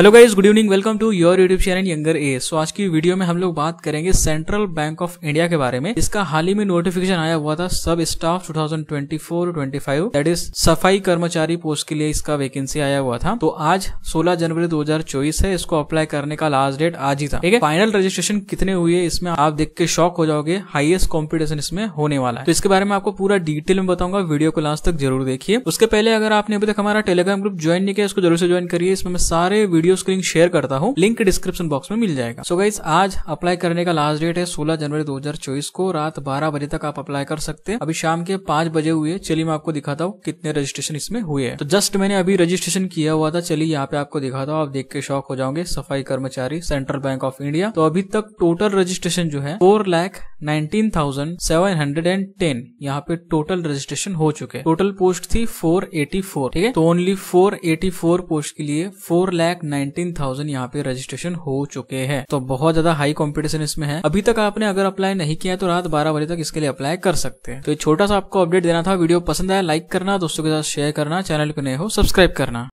hello guys good evening welcome to your YouTube channel younger A so आज की video में हम लोग बात करेंगे सेंट्रल बैंक ऑफ इंडिया के बारे में इसका हाल ही में नोटिफिकेशन आया हुआ था सब स्टाफ 2024-25 दैट इज सफाई कर्मचारी पोस्ट के लिए इसका वैकेंसी आया हुआ था तो आज 16 जनवरी 2024 है इसको अप्लाई करने का लास्ट डेट आज ही था ठीक है फाइनल रजिस्ट्रेशन कितने हुए इसमें आप देख के शॉक हो जाओगे हाइएस्ट कॉम्पिटिशन इसमें होने वाला है तो इसके बारे में आपको पूरा डिटेल में बताऊंगा वीडियो को लास्ट तक जरूर देखिए उसके पहले अगर आपने अभी तक हमारा टेलीग्राम ग्रुप ज्वाइन नहीं किया इसको जरूर से ज्वाइन करिए इसमें सारे वीडियो वीडियो स्क्रीन शेयर करता हूँ लिंक डिस्क्रिप्शन बॉक्स में मिल जाएगा सो so गाइस आज अप्लाई करने का लास्ट डेट है सोलह जनवरी 2024 को रात बारह बजे तक आप अप्लाई कर सकते हैं अभी शाम के पांच बजे हुए चलिए मैं आपको दिखाता हूँ कितने रजिस्ट्रेशन इसमें हुए हैं तो जस्ट मैंने अभी रजिस्ट्रेशन किया हुआ था चलिए यहाँ पे आपको दिखाता हूँ आप देख के शौक हो जाओगे सफाई कर्मचारी सेंट्रल बैंक ऑफ इंडिया तो अभी तक टोटल रजिस्ट्रेशन जो है फोर लाख 19,710 यहाँ पे टोटल रजिस्ट्रेशन हो चुके हैं टोटल पोस्ट थी 484 ठीक है तो ओनली 484 पोस्ट के लिए फोर लैख नाइनटीन थाउजेंड यहाँ पे रजिस्ट्रेशन हो चुके हैं तो बहुत ज्यादा हाई कॉम्पिटिशन इसमें है अभी तक आपने अगर अप्लाई नहीं किया तो रात बारह बजे तक इसके लिए अप्लाई कर सकते हैं तो छोटा सा आपको अपडेट देना था वीडियो पसंद आया लाइक करना दोस्तों के साथ शेयर करना चैनल को नए हो सब्सक्राइब करना